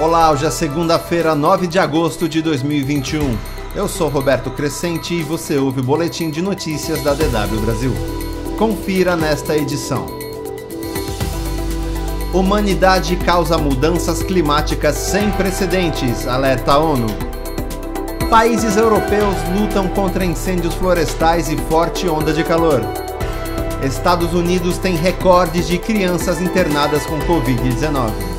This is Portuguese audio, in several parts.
Olá, hoje é segunda-feira, 9 de agosto de 2021. Eu sou Roberto Crescente e você ouve o boletim de notícias da DW Brasil. Confira nesta edição. Humanidade causa mudanças climáticas sem precedentes, alerta a ONU. Países europeus lutam contra incêndios florestais e forte onda de calor. Estados Unidos tem recordes de crianças internadas com Covid-19.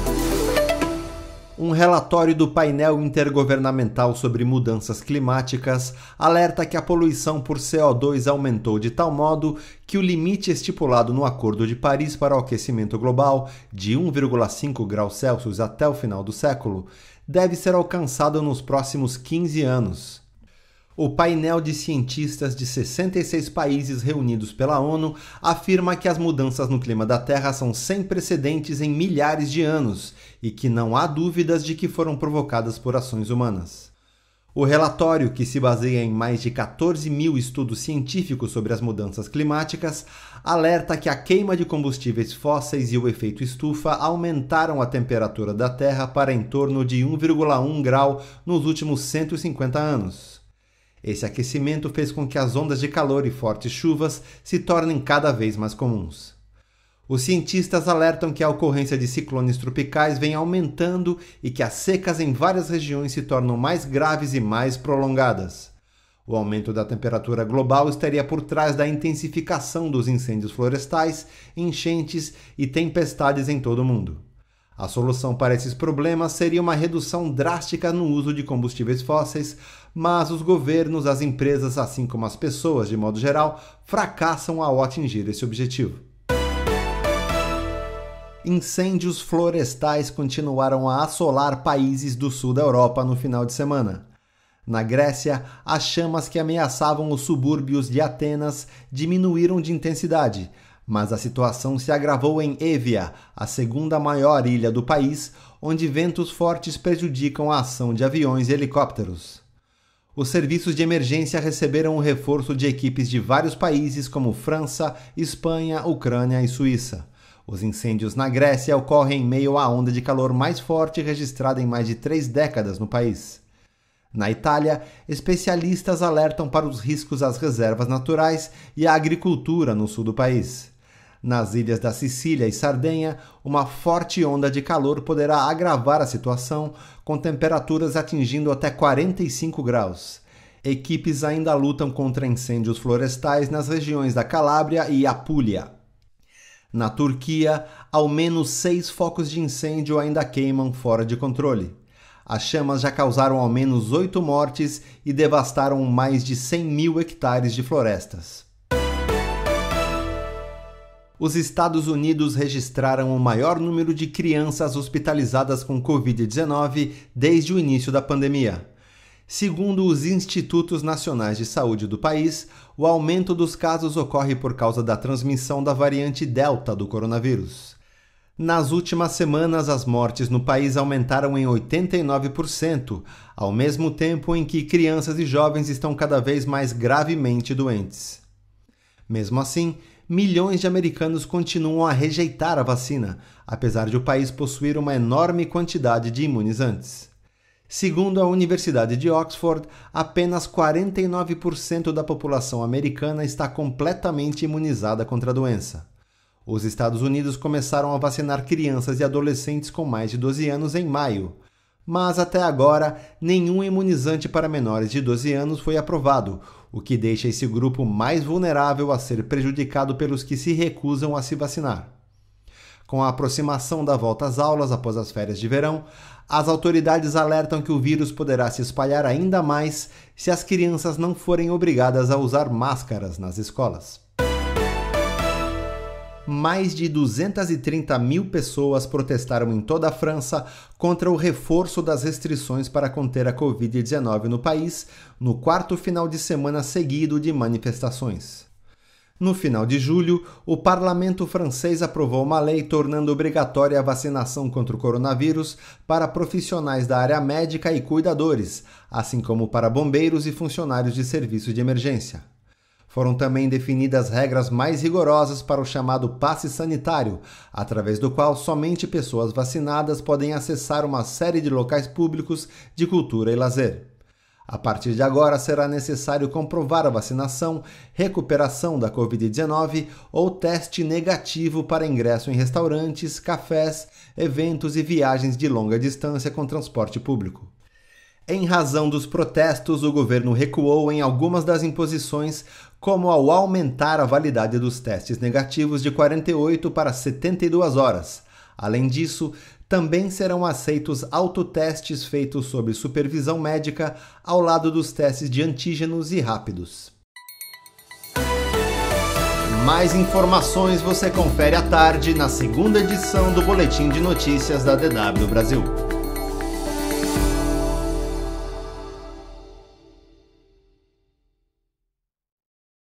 Um relatório do painel intergovernamental sobre mudanças climáticas alerta que a poluição por CO2 aumentou de tal modo que o limite estipulado no Acordo de Paris para o aquecimento global de 1,5 graus Celsius até o final do século deve ser alcançado nos próximos 15 anos. O painel de cientistas de 66 países reunidos pela ONU afirma que as mudanças no clima da Terra são sem precedentes em milhares de anos e que não há dúvidas de que foram provocadas por ações humanas. O relatório, que se baseia em mais de 14 mil estudos científicos sobre as mudanças climáticas, alerta que a queima de combustíveis fósseis e o efeito estufa aumentaram a temperatura da Terra para em torno de 1,1 grau nos últimos 150 anos. Esse aquecimento fez com que as ondas de calor e fortes chuvas se tornem cada vez mais comuns. Os cientistas alertam que a ocorrência de ciclones tropicais vem aumentando e que as secas em várias regiões se tornam mais graves e mais prolongadas. O aumento da temperatura global estaria por trás da intensificação dos incêndios florestais, enchentes e tempestades em todo o mundo. A solução para esses problemas seria uma redução drástica no uso de combustíveis fósseis, mas os governos, as empresas, assim como as pessoas de modo geral, fracassam ao atingir esse objetivo. Incêndios florestais continuaram a assolar países do sul da Europa no final de semana. Na Grécia, as chamas que ameaçavam os subúrbios de Atenas diminuíram de intensidade, mas a situação se agravou em Évia, a segunda maior ilha do país, onde ventos fortes prejudicam a ação de aviões e helicópteros. Os serviços de emergência receberam o um reforço de equipes de vários países como França, Espanha, Ucrânia e Suíça. Os incêndios na Grécia ocorrem em meio à onda de calor mais forte registrada em mais de três décadas no país. Na Itália, especialistas alertam para os riscos às reservas naturais e à agricultura no sul do país. Nas ilhas da Sicília e Sardenha, uma forte onda de calor poderá agravar a situação, com temperaturas atingindo até 45 graus. Equipes ainda lutam contra incêndios florestais nas regiões da Calábria e Apulia. Na Turquia, ao menos seis focos de incêndio ainda queimam fora de controle. As chamas já causaram ao menos oito mortes e devastaram mais de 100 mil hectares de florestas os Estados Unidos registraram o maior número de crianças hospitalizadas com Covid-19 desde o início da pandemia. Segundo os institutos nacionais de saúde do país, o aumento dos casos ocorre por causa da transmissão da variante Delta do coronavírus. Nas últimas semanas, as mortes no país aumentaram em 89%, ao mesmo tempo em que crianças e jovens estão cada vez mais gravemente doentes. Mesmo assim, milhões de americanos continuam a rejeitar a vacina, apesar de o país possuir uma enorme quantidade de imunizantes. Segundo a Universidade de Oxford, apenas 49% da população americana está completamente imunizada contra a doença. Os Estados Unidos começaram a vacinar crianças e adolescentes com mais de 12 anos em maio, mas até agora nenhum imunizante para menores de 12 anos foi aprovado, o que deixa esse grupo mais vulnerável a ser prejudicado pelos que se recusam a se vacinar. Com a aproximação da volta às aulas após as férias de verão, as autoridades alertam que o vírus poderá se espalhar ainda mais se as crianças não forem obrigadas a usar máscaras nas escolas mais de 230 mil pessoas protestaram em toda a França contra o reforço das restrições para conter a Covid-19 no país, no quarto final de semana seguido de manifestações. No final de julho, o parlamento francês aprovou uma lei tornando obrigatória a vacinação contra o coronavírus para profissionais da área médica e cuidadores, assim como para bombeiros e funcionários de serviço de emergência. Foram também definidas regras mais rigorosas para o chamado passe sanitário, através do qual somente pessoas vacinadas podem acessar uma série de locais públicos de cultura e lazer. A partir de agora será necessário comprovar a vacinação, recuperação da Covid-19 ou teste negativo para ingresso em restaurantes, cafés, eventos e viagens de longa distância com transporte público. Em razão dos protestos, o governo recuou em algumas das imposições, como ao aumentar a validade dos testes negativos de 48 para 72 horas. Além disso, também serão aceitos autotestes feitos sob supervisão médica, ao lado dos testes de antígenos e rápidos. Mais informações você confere à tarde na segunda edição do Boletim de Notícias da DW Brasil.